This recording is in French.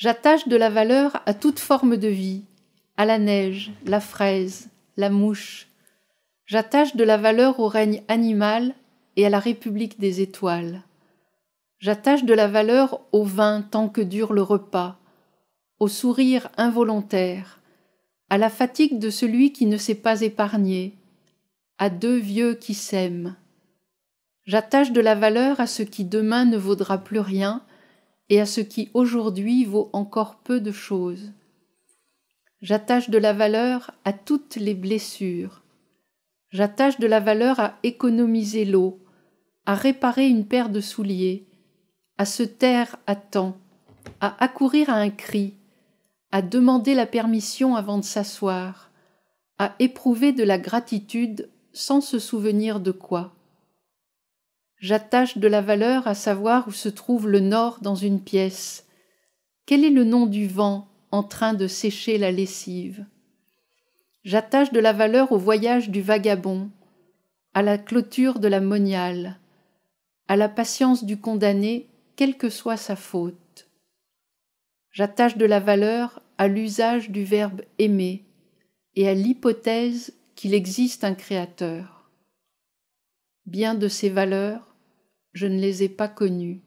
J'attache de la valeur à toute forme de vie, à la neige, la fraise, la mouche. J'attache de la valeur au règne animal et à la République des étoiles. J'attache de la valeur au vin tant que dure le repas, au sourire involontaire, à la fatigue de celui qui ne s'est pas épargné, à deux vieux qui s'aiment. J'attache de la valeur à ce qui demain ne vaudra plus rien et à ce qui aujourd'hui vaut encore peu de choses. J'attache de la valeur à toutes les blessures. J'attache de la valeur à économiser l'eau, à réparer une paire de souliers, à se taire à temps, à accourir à un cri, à demander la permission avant de s'asseoir, à éprouver de la gratitude sans se souvenir de quoi. J'attache de la valeur à savoir où se trouve le nord dans une pièce. Quel est le nom du vent en train de sécher la lessive J'attache de la valeur au voyage du vagabond, à la clôture de la moniale, à la patience du condamné, quelle que soit sa faute. J'attache de la valeur à l'usage du verbe aimer et à l'hypothèse qu'il existe un créateur bien de ces valeurs je ne les ai pas connus.